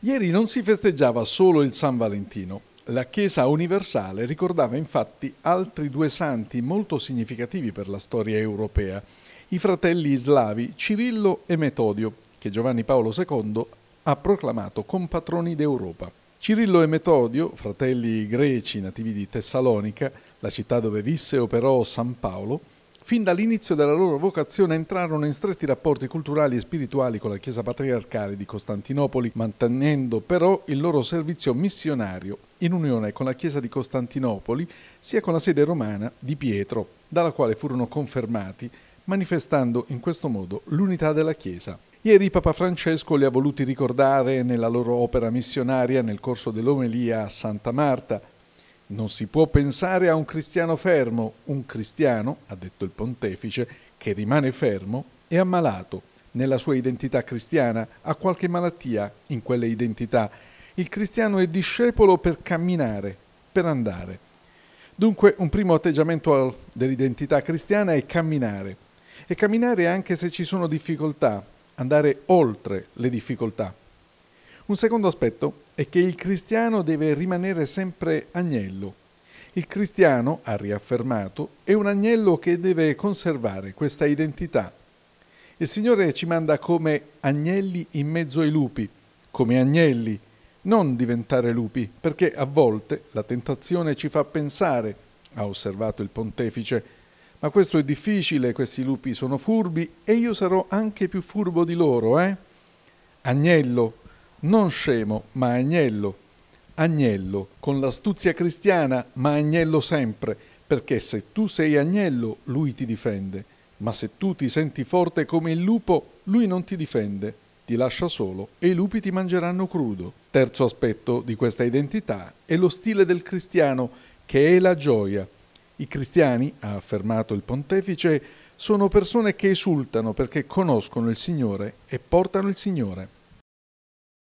Ieri non si festeggiava solo il San Valentino. La Chiesa universale ricordava infatti altri due santi molto significativi per la storia europea, i fratelli slavi Cirillo e Metodio, che Giovanni Paolo II ha proclamato compatroni d'Europa. Cirillo e Metodio, fratelli greci nativi di Tessalonica, la città dove visse e operò San Paolo, Fin dall'inizio della loro vocazione entrarono in stretti rapporti culturali e spirituali con la Chiesa Patriarcale di Costantinopoli, mantenendo però il loro servizio missionario in unione con la Chiesa di Costantinopoli sia con la sede romana di Pietro, dalla quale furono confermati, manifestando in questo modo l'unità della Chiesa. Ieri Papa Francesco li ha voluti ricordare nella loro opera missionaria nel corso dell'omelia a Santa Marta, non si può pensare a un cristiano fermo. Un cristiano, ha detto il pontefice, che rimane fermo è ammalato. Nella sua identità cristiana ha qualche malattia in quelle identità. Il cristiano è discepolo per camminare, per andare. Dunque un primo atteggiamento dell'identità cristiana è camminare. E camminare anche se ci sono difficoltà, andare oltre le difficoltà. Un secondo aspetto è che il cristiano deve rimanere sempre agnello. Il cristiano, ha riaffermato, è un agnello che deve conservare questa identità. Il Signore ci manda come agnelli in mezzo ai lupi, come agnelli, non diventare lupi, perché a volte la tentazione ci fa pensare, ha osservato il pontefice, ma questo è difficile, questi lupi sono furbi e io sarò anche più furbo di loro, eh? Agnello, non scemo, ma agnello. Agnello, con l'astuzia cristiana, ma agnello sempre, perché se tu sei agnello, lui ti difende, ma se tu ti senti forte come il lupo, lui non ti difende, ti lascia solo e i lupi ti mangeranno crudo. Terzo aspetto di questa identità è lo stile del cristiano, che è la gioia. I cristiani, ha affermato il pontefice, sono persone che esultano perché conoscono il Signore e portano il Signore.